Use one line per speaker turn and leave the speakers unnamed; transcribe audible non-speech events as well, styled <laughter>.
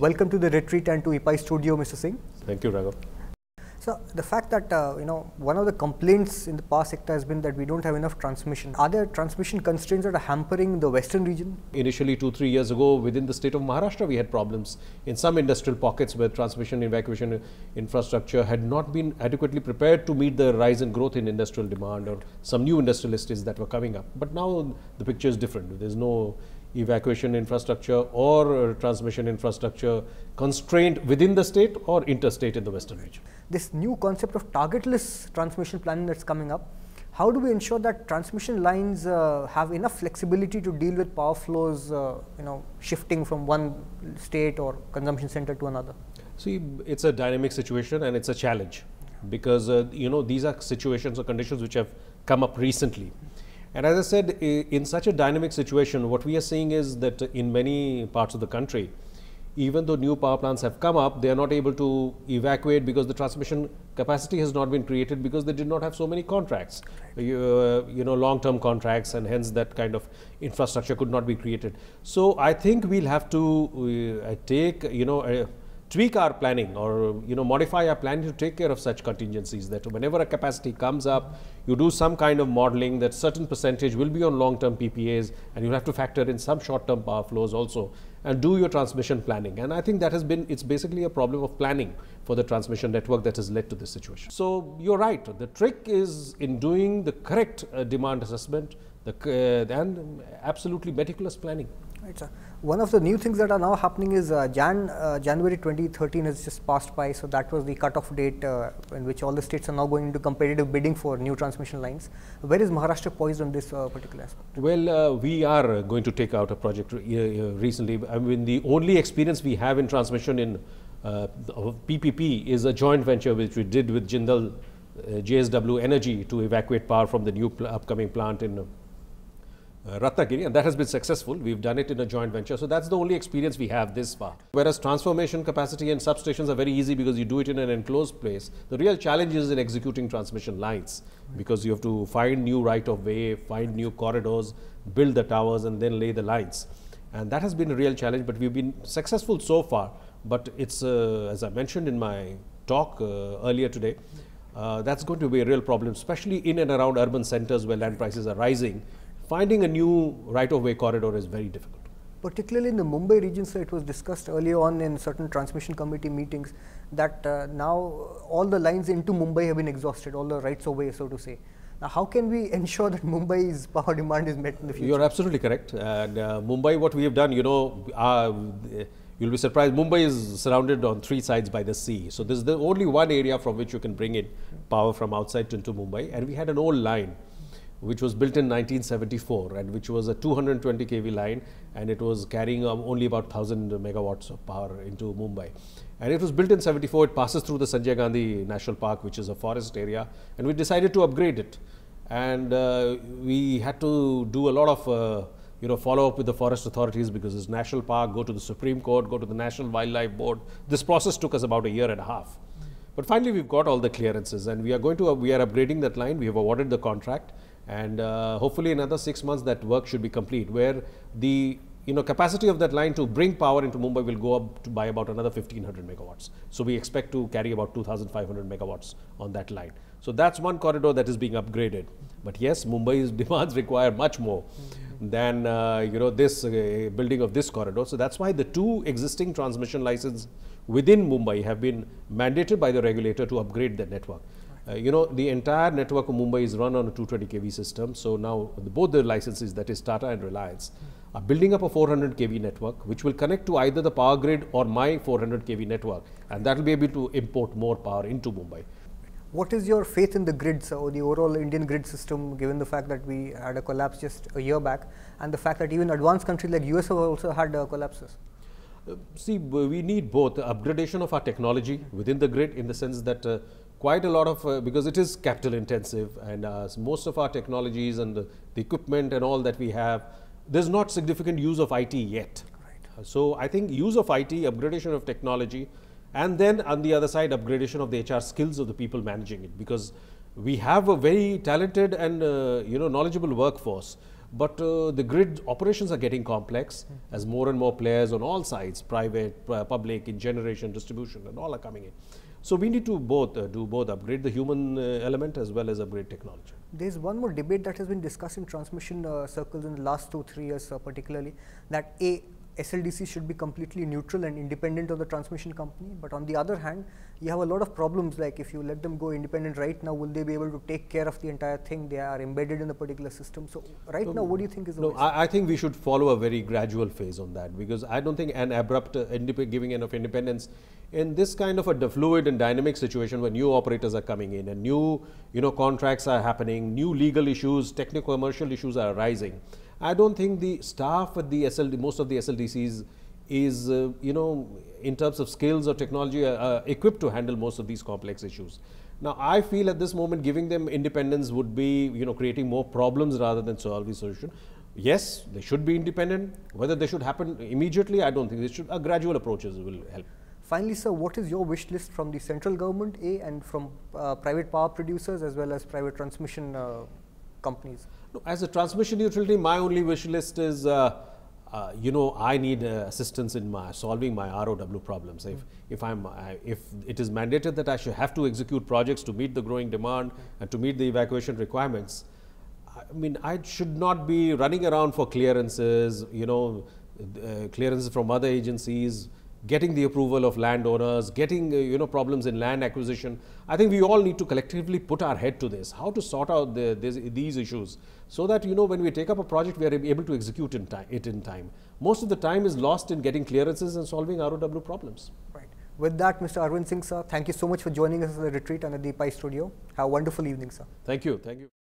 Welcome to the retreat and to EPI studio, Mr. Singh. Thank you, Raghav. So the fact that uh, you know one of the complaints in the power sector has been that we don't have enough transmission. Are there transmission constraints that are hampering the western region?
Initially, two three years ago, within the state of Maharashtra, we had problems in some industrial pockets where transmission evacuation infrastructure had not been adequately prepared to meet the rise and growth in industrial demand or some new industrial estates that were coming up. But now the picture is different. There's no evacuation infrastructure or uh, transmission infrastructure constrained within the state or interstate in the western region.
This new concept of targetless transmission planning that's coming up, how do we ensure that transmission lines uh, have enough flexibility to deal with power flows, uh, you know, shifting from one state or consumption center to another?
See, it's a dynamic situation and it's a challenge because, uh, you know, these are situations or conditions which have come up recently. And as I said, in such a dynamic situation, what we are seeing is that in many parts of the country, even though new power plants have come up, they are not able to evacuate because the transmission capacity has not been created because they did not have so many contracts, right. uh, you know, long-term contracts, and hence that kind of infrastructure could not be created. So I think we'll have to uh, take, you know, tweak our planning or you know modify our planning to take care of such contingencies that whenever a capacity comes up you do some kind of modeling that certain percentage will be on long term PPAs and you have to factor in some short term power flows also and do your transmission planning and I think that has been it's basically a problem of planning for the transmission network that has led to this situation. So you're right the trick is in doing the correct uh, demand assessment the, uh, and absolutely meticulous planning. Right, sir.
One of the new things that are now happening is uh, Jan uh, January 2013 has just passed by, so that was the cutoff date uh, in which all the states are now going into competitive bidding for new transmission lines. Where is Maharashtra poised on this uh, particular aspect?
Well, uh, we are going to take out a project re uh, recently. I mean, the only experience we have in transmission in PPP is a joint venture which we did with Jindal JSW Energy to evacuate power from the new pl upcoming plant in uh, Ratnagiri, and that has been successful. We've done it in a joint venture. So that's the only experience we have this far. Whereas transformation capacity and substations are very easy because you do it in an enclosed place. The real challenge is in executing transmission lines because you have to find new right of way, find new corridors, build the towers, and then lay the lines. And that has been a real challenge, but we've been successful so far. But it's, uh, as I mentioned in my talk uh, earlier today, uh, that's going to be a real problem, especially in and around urban centers where land prices are rising finding a new right-of-way corridor is very difficult.
Particularly in the Mumbai region, sir, it was discussed earlier on in certain transmission committee meetings that uh, now all the lines into Mumbai have been exhausted, all the rights of way, so to say. Now, how can we <laughs> ensure that Mumbai's power demand is met in the future? You're
absolutely correct. And uh, Mumbai, what we have done, you know, uh, you'll be surprised. Mumbai is surrounded on three sides by the sea. So, this is the only one area from which you can bring in power from outside into Mumbai. And we had an old line which was built in 1974 and which was a 220 kV line and it was carrying um, only about 1000 megawatts of power into Mumbai. And it was built in 74, it passes through the Sanjay Gandhi National Park which is a forest area and we decided to upgrade it. And uh, we had to do a lot of uh, you know, follow up with the forest authorities because it's national park, go to the Supreme Court, go to the National Wildlife Board. This process took us about a year and a half. But finally, we've got all the clearances and we are going to, uh, we are upgrading that line. We have awarded the contract and uh, hopefully another six months that work should be complete where the you know, capacity of that line to bring power into Mumbai will go up by about another 1500 megawatts. So we expect to carry about 2500 megawatts on that line. So that's one corridor that is being upgraded. But yes, Mumbai's <laughs> demands require much more than uh, you know this uh, building of this corridor. So that's why the two existing transmission licenses within Mumbai have been mandated by the regulator to upgrade the network. Uh, you know, the entire network of Mumbai is run on a 220 kV system. So now the, both the licenses, that is Tata and Reliance, are building up a 400 kV network, which will connect to either the power grid or my 400 kV network. And that will be able to import more power into Mumbai.
What is your faith in the grids or the overall Indian grid system, given the fact that we had a collapse just a year back and the fact that even advanced countries like US have also had uh, collapses? Uh, see,
we need both upgradation of our technology within the grid in the sense that uh, quite a lot of uh, because it is capital intensive and uh, most of our technologies and the, the, equipment and all that we have there's not significant use of IT yet right. Uh, so I think use of IT upgradation of technology and then on the other side upgradation of the HR skills of the people managing it because we have a very talented and uh, you know knowledgeable workforce but uh, the grid operations are getting complex mm -hmm. as more and more players on all sides private uh, public in generation distribution and all are coming in so we need to both uh, do both upgrade the human uh, element as well as upgrade technology.
There's one more debate that has been discussed in transmission uh, circles in the last two, three years uh, particularly that A, SLDC should be completely neutral and independent of the transmission company. But on the other hand, you have a lot of problems like if you let them go independent right now, will they be able to take care of the entire thing? They are embedded in a particular system. So right so now, what do you think is the No, I, I,
think we should follow a very gradual phase on that because I don't think an abrupt uh, giving in of independence in this kind of a fluid and dynamic situation where new operators are coming in and new you know contracts are happening, new legal issues, technical commercial issues are arising. I don't think the staff at the SLD, most of the SLDCs is, uh, you know, in terms of skills or technology uh, uh, equipped to handle most of these complex issues. Now, I feel at this moment giving them independence would be, you know, creating more problems rather than solving solution. Yes, they should be independent. Whether they should happen immediately, I don't think they should. A gradual approaches
will help. Finally, sir, what is your wish list from the central government, A, and from uh, private power producers as well as private transmission uh, companies?
No, as a transmission utility, my only wish list is, uh, uh, you know, I need uh, assistance in my solving my ROW problems. If mm if I'm I, if it is mandated that I should have to execute projects to meet the growing demand mm and to meet the evacuation requirements, I mean, I should not be running around for clearances. You know, uh, clearances from other agencies getting the approval of landowners, getting uh, you know problems in land acquisition. I think we all need to collectively put our head to this, how to sort out the, this, these issues, so that you know when we take up a project, we are able to execute in it in time. Most of the time is lost in getting clearances and solving ROW
problems. Right. With that, Mr. Arvind Singh, sir, thank you so much for joining us at the retreat under the PI studio. Have a wonderful evening, sir.
Thank you. Thank you.